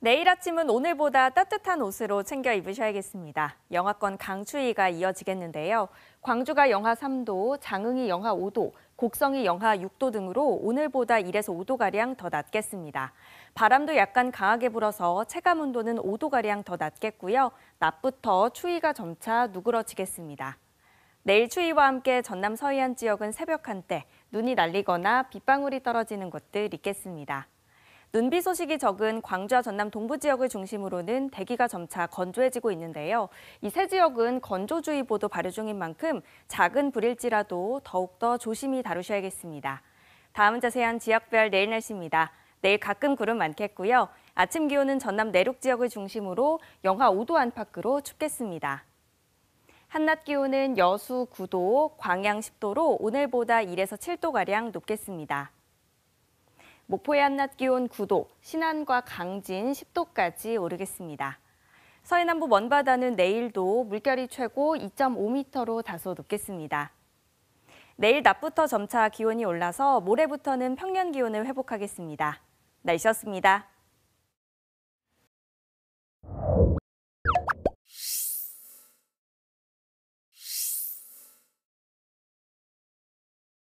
내일 아침은 오늘보다 따뜻한 옷으로 챙겨 입으셔야겠습니다. 영하권 강추위가 이어지겠는데요. 광주가 영하 3도, 장흥이 영하 5도, 곡성이 영하 6도 등으로 오늘보다 1에서 5도가량 더 낮겠습니다. 바람도 약간 강하게 불어서 체감 온도는 5도가량 더 낮겠고요. 낮부터 추위가 점차 누그러지겠습니다. 내일 추위와 함께 전남 서해안 지역은 새벽 한때 눈이 날리거나 빗방울이 떨어지는 곳들 있겠습니다. 눈비 소식이 적은 광주와 전남 동부 지역을 중심으로는 대기가 점차 건조해지고 있는데요. 이 세 지역은 건조주의보도 발효 중인 만큼 작은 불일지라도 더욱더 조심히 다루셔야겠습니다. 다음은 자세한 지역별 내일 날씨입니다. 내일 가끔 구름 많겠고요. 아침 기온은 전남 내륙 지역을 중심으로 영하 5도 안팎으로 춥겠습니다. 한낮 기온은 여수 9도, 광양 10도로 오늘보다 1에서 7도가량 높겠습니다. 목포의 한낮 기온 9도, 신안과 강진 10도까지 오르겠습니다. 서해남부 먼바다는 내일도 물결이 최고 2.5m로 다소 높겠습니다. 내일 낮부터 점차 기온이 올라서 모레부터는 평년 기온을 회복하겠습니다. 날씨였습니다.